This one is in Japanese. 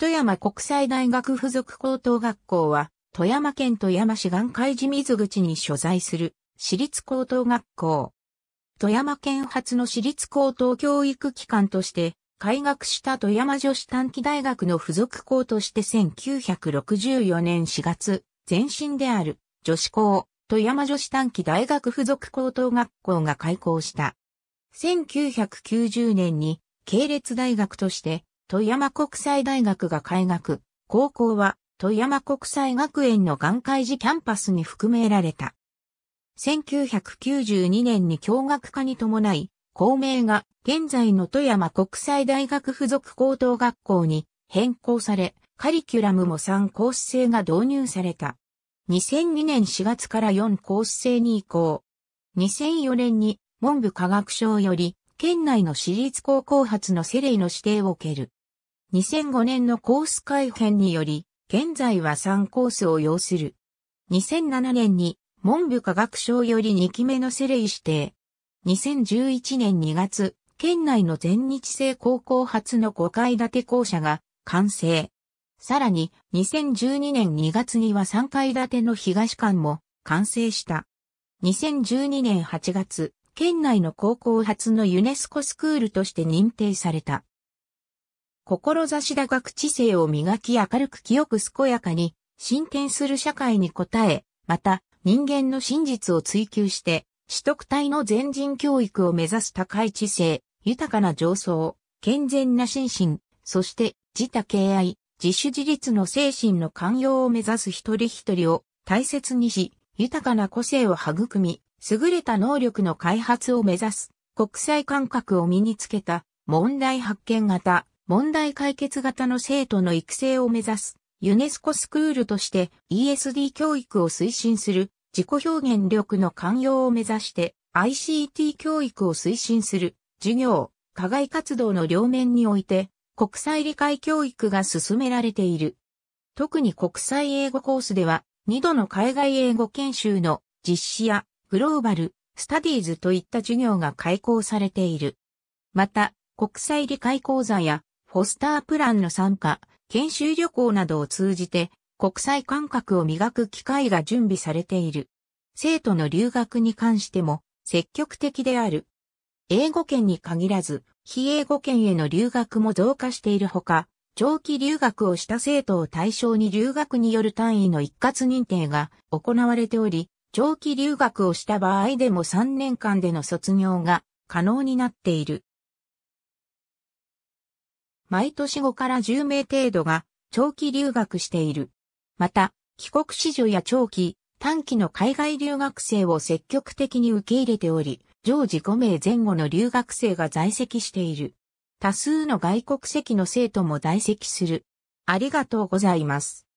富山国際大学附属高等学校は、富山県富山市岩海寺水口に所在する私立高等学校。富山県初の私立高等教育機関として、開学した富山女子短期大学の附属校として1964年4月、前身である女子校、富山女子短期大学附属高等学校が開校した。1990年に系列大学として富山国際大学が開学、高校は富山国際学園の眼界寺キャンパスに含められた。1992年に共学化に伴い、校名が現在の富山国際大学附属高等学校に変更され、カリキュラムも3コース制が導入された。2002年4月から4コース制に移行。2004年に文部科学省より県内の私立高校発のセレイの指定を受ける。2005年のコース改編により、現在は3コースを要する。2007年に文部科学省より2期目のセレイ指定。2011年2月、県内の全日制高校初の5階建て校舎が完成。さらに、2012年2月には3階建ての東館も完成した。2012年8月、県内の高校初のユネスコスクールとして認定された。志高く知性を磨き明るく清く健やかに、進展する社会に応え、また、人間の真実を追求して、取得体の全人教育を目指す高い知性、豊かな上層、健全な心身、そして自他敬愛、自主自立の精神の寛容を目指す一人一人を大切にし、豊かな個性を育み、優れた能力の開発を目指す、国際感覚を身につけた、問題発見型、問題解決型の生徒の育成を目指す、ユネスコスクールとして ESD 教育を推進する、自己表現力の寛容を目指して ICT 教育を推進する、授業、課外活動の両面において、国際理解教育が進められている。特に国際英語コースでは、2度の海外英語研修の実施やグローバル、スタディーズといった授業が開講されている。また、国際理解講座やフォスタープランの参加、研修旅行などを通じて国際感覚を磨く機会が準備されている。生徒の留学に関しても積極的である。英語圏に限らず、非英語圏への留学も増加しているほか、長期留学をした生徒を対象に留学による単位の一括認定が行われており、長期留学をした場合でも3年間での卒業が可能になっている。毎年5から10名程度が長期留学している。また、帰国子女や長期、短期の海外留学生を積極的に受け入れており、常時5名前後の留学生が在籍している。多数の外国籍の生徒も在籍する。ありがとうございます。